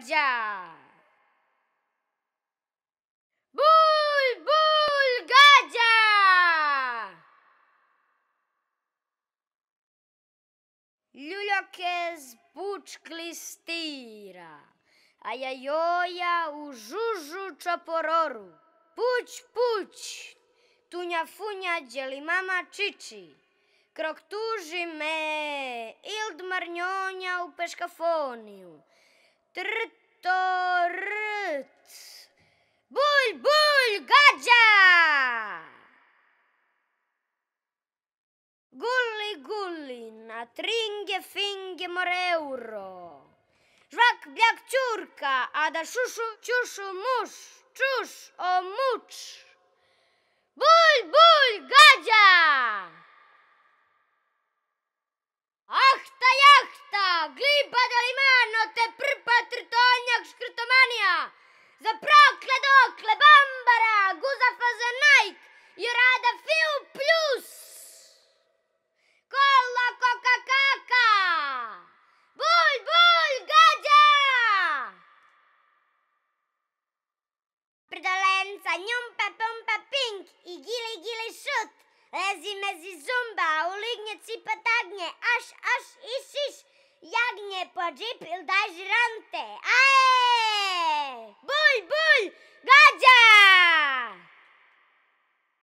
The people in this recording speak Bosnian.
gađa. Bul, bul, gađa. Ljuljoke zbuč klistira, a ja joja u žužu čopororu. Puć, puć, tunja funja djeli mama čiči. Krok tuži me, ild marnjonja u peškafoniju. Трторт. Буль-буль гаджа. гули гули на тринге финге мореуро. Жвак бляк чурка, а да шушу чушу муш, чуш о муч. Я рада Фил Плюс! Кола кока кака! Буль буль гадя! Придоленца нюм пе пум пе пинг и гили гили шут! Лези мези зумба, улигне ципа тагне, аш аш и шиш! Ягне по джип и дай жранте! Аш!